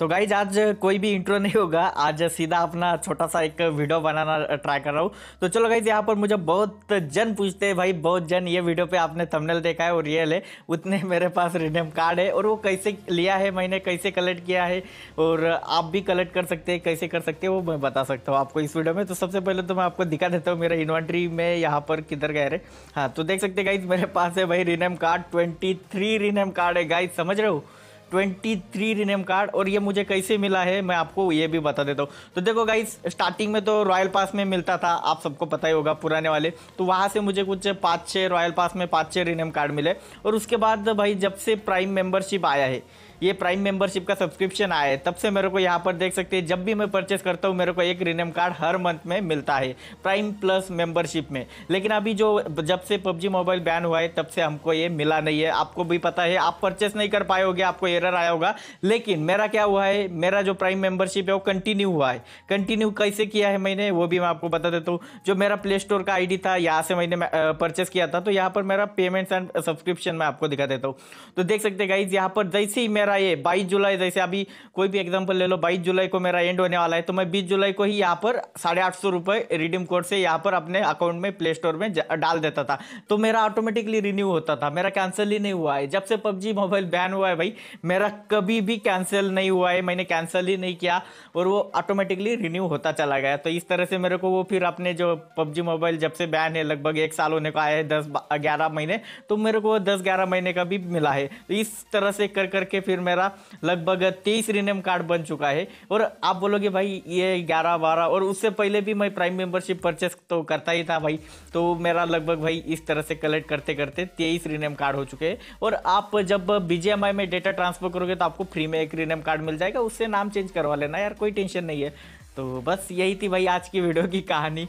तो गाइज आज कोई भी इंट्रो नहीं होगा आज सीधा अपना छोटा सा एक वीडियो बनाना ट्राई कर रहा हूँ तो चलो गाइज यहाँ पर मुझे बहुत जन पूछते हैं भाई बहुत जन ये वीडियो पे आपने थंबनेल देखा है वो रियल है उतने मेरे पास रिडीम कार्ड है और वो कैसे लिया है मैंने कैसे कलेक्ट किया है और आप भी कलेक्ट कर सकते हैं कैसे कर सकते हैं वो मैं बता सकता हूँ आपको इस वीडियो में तो सबसे पहले तो मैं आपको दिखा देता हूँ मेरा इन्वेंट्री में यहाँ पर किधर गए रहे हाँ तो देख सकते गाइज मेरे पास है भाई rename card twenty three rename card है गाइज समझ रहे हो 23 रिनेम कार्ड और ये मुझे कैसे मिला है मैं आपको ये भी बता देता हूँ तो देखो गाइज स्टार्टिंग में तो रॉयल पास में मिलता था आप सबको पता ही होगा पुराने वाले तो वहाँ से मुझे कुछ पाँच छः रॉयल पास में पाँच छः रिनेम कार्ड मिले और उसके बाद भाई जब से प्राइम मेम्बरशिप आया है ये प्राइम मेंबरशिप का सब्सक्रिप्शन आया है तब से मेरे को यहाँ पर देख सकते हैं जब भी मैं परचेस करता हूँ मेरे को एक रिनेम कार्ड हर मंथ में मिलता है प्राइम प्लस मेंबरशिप में लेकिन अभी जो जब से पबजी मोबाइल बैन हुआ है तब से हमको ये मिला नहीं है आपको भी पता है आप परचेस नहीं कर पाए होगे आपको एरर आया होगा लेकिन मेरा क्या हुआ है मेरा जो प्राइम मेंबरशिप है वो कंटिन्यू हुआ है कंटिन्यू कैसे किया है मैंने वो भी मैं आपको बता देता हूँ जो मेरा प्ले स्टोर का आईडी था यहाँ से मैंने परचेस किया था तो यहाँ पर मेरा पेमेंट्स एंड सब्सक्रिप्शन मैं आपको दिखा देता हूँ तो देख सकते गाइज यहाँ पर जैसे ही मेरा ये बाईस जुलाई जैसे अभी कोई भी एग्जाम्पल ले लो बाईस जुलाई को मेरा एंड होने वाला है तो मैं बीस जुलाई को ही यहाँ पर साढ़े रिडीम कोड से यहाँ पर अपने अकाउंट में प्ले स्टोर में डाल देता था तो मेरा ऑटोमेटिकली रिन्यू होता था मेरा कैंसिल ही नहीं हुआ है जब से पबजी मोबाइल बैन हुआ है भाई मेरा कभी भी कैंसिल नहीं हुआ है मैंने कैंसिल ही नहीं किया और वो ऑटोमेटिकली रिन्यू होता चला गया तो इस तरह से मेरे को वो फिर अपने जो पबजी मोबाइल जब से बैन है लगभग एक साल होने को आया है दस ग्यारह महीने तो मेरे को वो दस ग्यारह महीने का भी मिला है तो इस तरह से कर करके फिर मेरा लगभग तेईस रिनेम कार्ड बन चुका है और आप बोलोगे भाई ये ग्यारह बारह और उससे पहले भी मैं प्राइम मेंबरशिप परचेस तो करता ही था भाई तो मेरा लगभग भाई इस तरह से कलेक्ट करते करते तेईस रिनेम कार्ड हो चुके हैं और आप जब बी में डेटा ट्रांसफर ट्रांसफर करोगे तो आपको फ्री में एक रिनेम कार्ड मिल जाएगा उससे नाम चेंज करवा लेना यार कोई टेंशन नहीं है तो बस यही थी भाई आज की वीडियो की कहानी